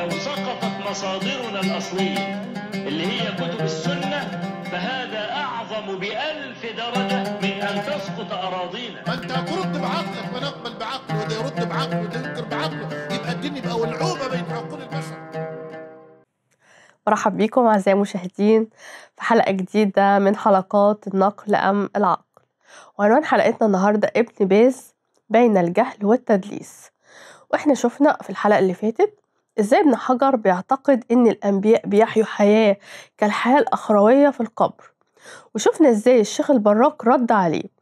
لو سقطت مصادرنا الأصلية اللي هي كتب السنة فهذا أعظم بألف درجة من أن تسقط أراضينا فأنت أنت ترد بعقلك ما نقبل بعقله وده يرد بعقله وده ينكر بعقله يبقى الدين يبقى ولعوبة بين عقول البشر مرحب بكم أعزائي المشاهدين في حلقة جديدة من حلقات النقل أم العقل وعنوان حلقتنا النهاردة ابن باز بين الجهل والتدليس واحنا شفنا في الحلقة اللي فاتت ازاي ابن حجر بيعتقد ان الانبياء بيحيوا حياه كالحياه الاخرويه في القبر وشفنا ازاي الشيخ البراك رد عليه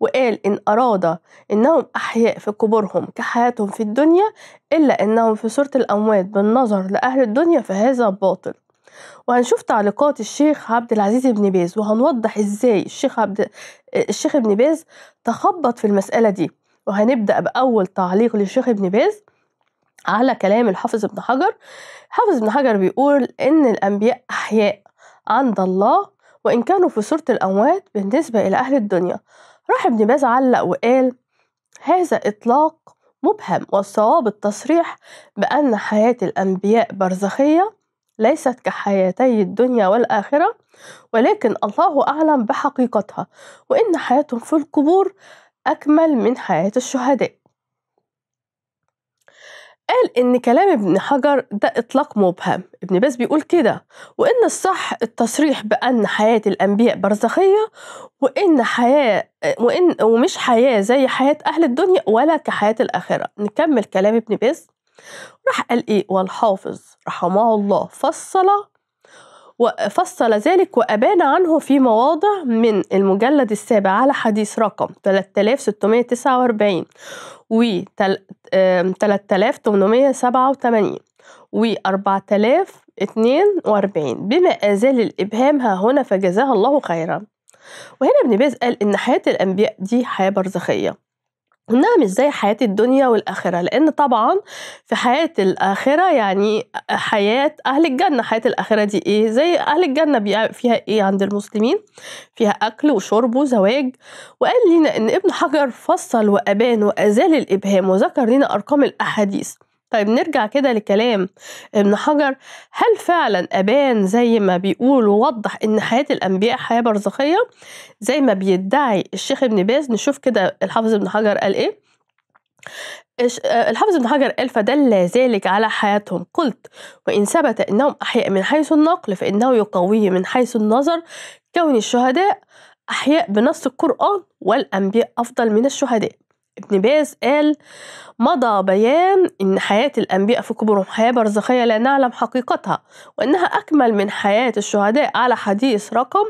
وقال إن أراد إنهم أحياء في قبورهم كحياتهم في الدنيا إلا إنهم في صورة الأموات بالنظر لأهل الدنيا فهذا باطل وهنشوف تعليقات الشيخ عبد العزيز بن باز وهنوضح إزاي الشيخ عبد الشيخ ابن باز تخبط في المسألة دي وهنبدأ بأول تعليق للشيخ ابن باز على كلام الحافظ ابن حجر حافظ ابن حجر بيقول إن الأنبياء أحياء عند الله وإن كانوا في صورة الأموات بالنسبة إلى أهل الدنيا راح ابن باز علق وقال هذا إطلاق مبهم والصواب التصريح بأن حياة الأنبياء برزخية ليست كحياتي الدنيا والآخرة ولكن الله أعلم بحقيقتها وإن حياتهم في القبور أكمل من حياة الشهداء قال إن كلام ابن حجر ده إطلاق مبهم ابن باز بيقول كده وإن الصح التصريح بأن حياة الأنبياء برزخية وإن حياة وإن ومش حياة زي حياة أهل الدنيا ولا كحياة الآخرة نكمل كلام ابن باز راح قال إيه والحافظ رحمه الله فصل وفصل ذلك وأبان عنه في مواضع من المجلد السابع على حديث رقم 3649 و 3887 و 4042 بما آزال الإبهام ها هنا فجزاها الله خيرا وهنا ابن باز قال إن حياة الأنبياء دي حياة برزخية إنها مش زي حياة الدنيا والآخرة لأن طبعا في حياة الآخرة يعني حياة أهل الجنة حياة الآخرة دي إيه زي أهل الجنة فيها إيه عند المسلمين فيها أكل وشرب وزواج وقال لنا إن ابن حجر فصل وأبان وأزال الإبهام وذكر لنا أرقام الأحاديث طيب نرجع كده لكلام ابن حجر هل فعلا أبان زي ما بيقول ووضح إن حياة الأنبياء حياة برزخية زي ما بيدعي الشيخ ابن باز نشوف كده الحافظ ابن حجر قال إيه الحافظ ابن حجر قال فدل ذلك على حياتهم قلت وإن ثبت أنهم أحياء من حيث النقل فإنه يقوي من حيث النظر كون الشهداء أحياء بنص القرآن والأنبياء أفضل من الشهداء ابن باز قال مضى بيان أن حياة الأنبياء في كبرهم حياة برزخية لا نعلم حقيقتها وأنها أكمل من حياة الشهداء على حديث رقم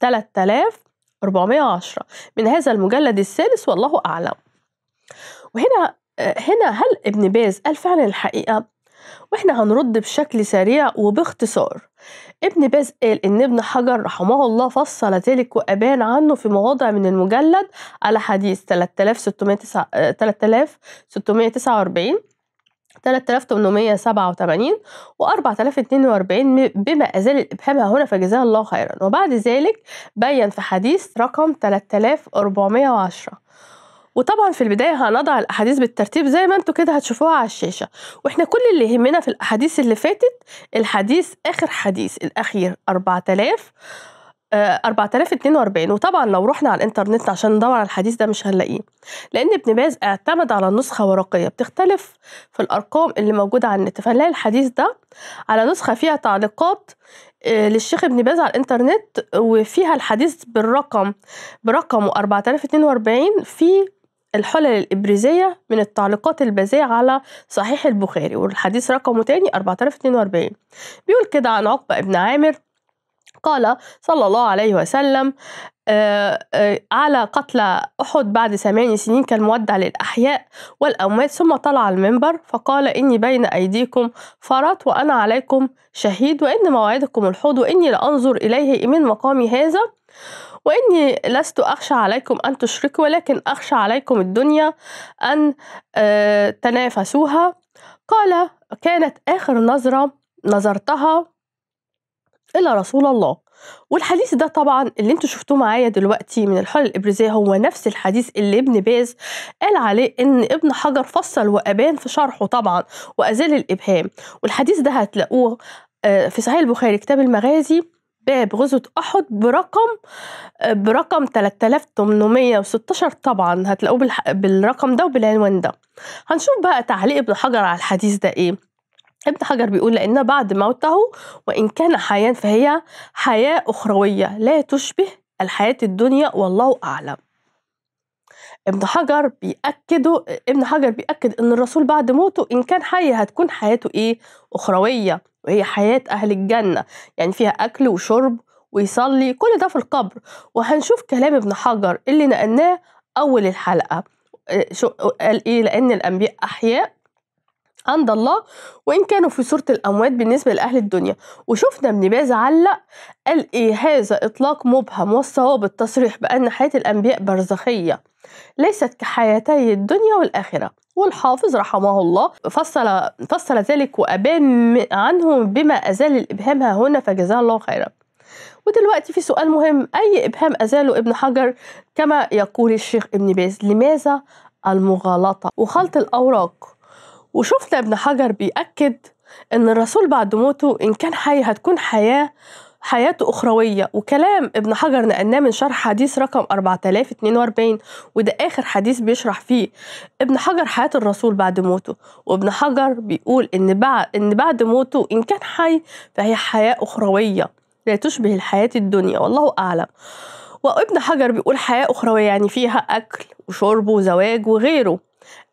3410 من هذا المجلد الثالث والله أعلم وهنا آه، هنا هل ابن باز قال فعلا الحقيقة واحنا هنرد بشكل سريع وباختصار ابن باز قال ان ابن حجر رحمه الله فصل تلك وابان عنه في مواضع من المجلد على حديث 3649 3887 و 4042 بما أزال الإبهام هنا فجزاه الله خيرا وبعد ذلك بين في حديث رقم 3410 وطبعا في البداية هنضع الأحاديث بالترتيب زي ما انتوا كده هتشوفوها على الشاشة واحنا كل اللي يهمنا في الأحاديث اللي فاتت الحديث آخر حديث الأخير 4000 4042 آه، وطبعا لو رحنا على الانترنت عشان ندور على الحديث ده مش هنلاقيه لان ابن باز اعتمد على نسخه ورقيه بتختلف في الارقام اللي موجوده على النت فنلاقي الحديث ده على نسخه فيها تعليقات آه، للشيخ ابن باز على الانترنت وفيها الحديث بالرقم برقم 4042 في الحلل الإبريزية من التعليقات البازية على صحيح البخاري والحديث رقمه تاني 4042 بيقول كده عن عقبة ابن عامر قال صلى الله عليه وسلم آآ آه، آآ آه، على قتل أحد بعد ثمان سنين كالمودع للأحياء والأموات ثم طلع المنبر فقال إني بين أيديكم فرط وأنا عليكم شهيد وإن موعدكم الحوض وإني لأنظر إليه من مقامي هذا وإني لست أخشى عليكم أن تشركوا ولكن أخشى عليكم الدنيا أن آه، تنافسوها قال كانت آخر نظرة نظرتها إلى رسول الله والحديث ده طبعا اللي انتوا شفتوه معايا دلوقتي من الحل الإبريزية هو نفس الحديث اللي ابن باز قال عليه إن ابن حجر فصل وأبان في شرحه طبعا وأزال الإبهام والحديث ده هتلاقوه آه، في صحيح البخاري كتاب المغازي باب غزوة أحد برقم آه، برقم 3816 طبعا هتلاقوه بالرقم ده وبالعنوان ده هنشوف بقى تعليق ابن حجر على الحديث ده ايه ابن حجر بيقول لأن بعد موته وإن كان حيا فهي حياة أخروية لا تشبه الحياة الدنيا والله أعلم ابن حجر بيأكدوا ابن حجر بيأكد إن الرسول بعد موته إن كان حي هتكون حياته إيه أخروية وهي حياة أهل الجنة يعني فيها أكل وشرب ويصلي كل ده في القبر وهنشوف كلام ابن حجر اللي نقلناه أول الحلقة آه، آه، قال إيه لأن الأنبياء أحياء عند الله وإن كانوا في صورة الأموات بالنسبة لأهل الدنيا وشفنا ابن باز علق قال إيه هذا إطلاق مبهم والصواب التصريح بأن حياة الأنبياء برزخية ليست كحياتي الدنيا والآخرة والحافظ رحمه الله فصل, فصل ذلك وأبان عنه بما أزال الإبهام ها هنا فجزاه الله خيرا ودلوقتي في سؤال مهم أي إبهام أزاله ابن حجر كما يقول الشيخ ابن باز لماذا المغالطة وخلط الأوراق وشفنا ابن حجر بيأكد إن الرسول بعد موته إن كان حي هتكون حياة حياته أخروية وكلام ابن حجر نقلناه من شرح حديث رقم 4042 وده آخر حديث بيشرح فيه ابن حجر حياة الرسول بعد موته وابن حجر بيقول إن بعد إن بعد موته إن كان حي فهي حياة أخروية لا تشبه الحياة الدنيا والله أعلم وابن حجر بيقول حياة أخروية يعني فيها أكل وشرب وزواج وغيره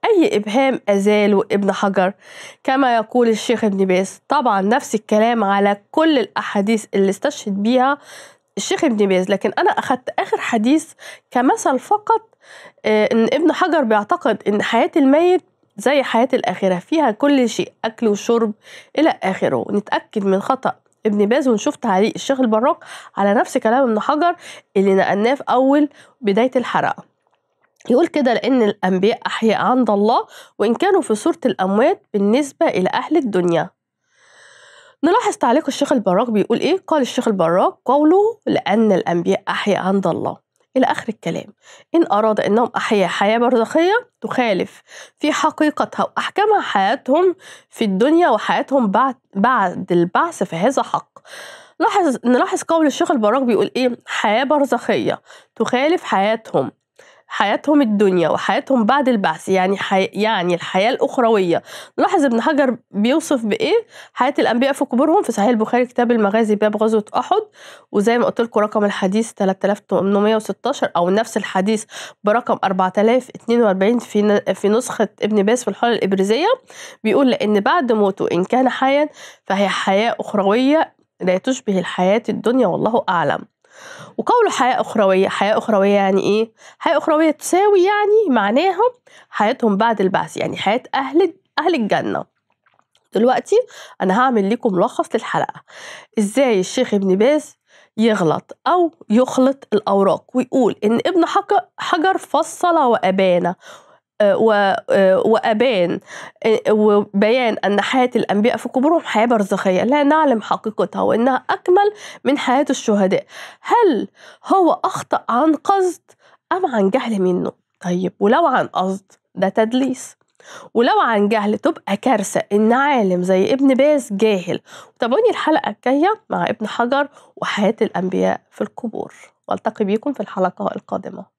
أي إبهام أزال ابن حجر كما يقول الشيخ ابن باز طبعا نفس الكلام على كل الأحاديث اللي استشهد بيها الشيخ ابن باز لكن أنا أخدت آخر حديث كمثل فقط آه، إن ابن حجر بيعتقد إن حياة الميت زي حياة الآخرة فيها كل شيء أكل وشرب إلى آخره نتأكد من خطأ ابن باز ونشوف تعليق الشيخ البراك على نفس كلام ابن حجر اللي نقلناه في أول بداية الحلقة يقول كده لأن الأنبياء أحياء عند الله وإن كانوا في صورة الأموات بالنسبة إلى أهل الدنيا نلاحظ تعليق الشيخ البراك بيقول إيه قال الشيخ البراك قوله لأن الأنبياء أحياء عند الله إلى آخر الكلام إن أراد أنهم أحياء حياة برزخية تخالف في حقيقتها وأحكامها حياتهم في الدنيا وحياتهم بعد, بعد البعث فهذا حق لاحظ نلاحظ قول الشيخ البراك بيقول ايه حياه برزخيه تخالف حياتهم حياتهم الدنيا وحياتهم بعد البعث يعني حي... يعني الحياة الأخروية نلاحظ ابن حجر بيوصف بإيه حياة الأنبياء في قبورهم في صحيح البخاري كتاب المغازي باب غزوة أحد وزي ما قلت لكم رقم الحديث 3816 أو نفس الحديث برقم 4042 في في نسخة ابن باس في الحالة الإبريزية بيقول لأن بعد موته إن كان حيا فهي حياة أخروية لا تشبه الحياة الدنيا والله أعلم وقوله حياة أخروية حياة أخروية يعني إيه؟ حياة أخروية تساوي يعني معناها حياتهم بعد البعث يعني حياة أهل أهل الجنة دلوقتي أنا هعمل لكم ملخص للحلقة إزاي الشيخ ابن باز يغلط أو يخلط الأوراق ويقول إن ابن حجر فصل وأبان وأبان وبيان أن حياة الأنبياء في قبورهم حياة برزخية لا نعلم حقيقتها وأنها أكمل من حياة الشهداء هل هو أخطأ عن قصد أم عن جهل منه طيب ولو عن قصد ده تدليس ولو عن جهل تبقى كارثة إن عالم زي ابن باز جاهل تابعوني الحلقة الجاية مع ابن حجر وحياة الأنبياء في القبور والتقي بيكم في الحلقة القادمة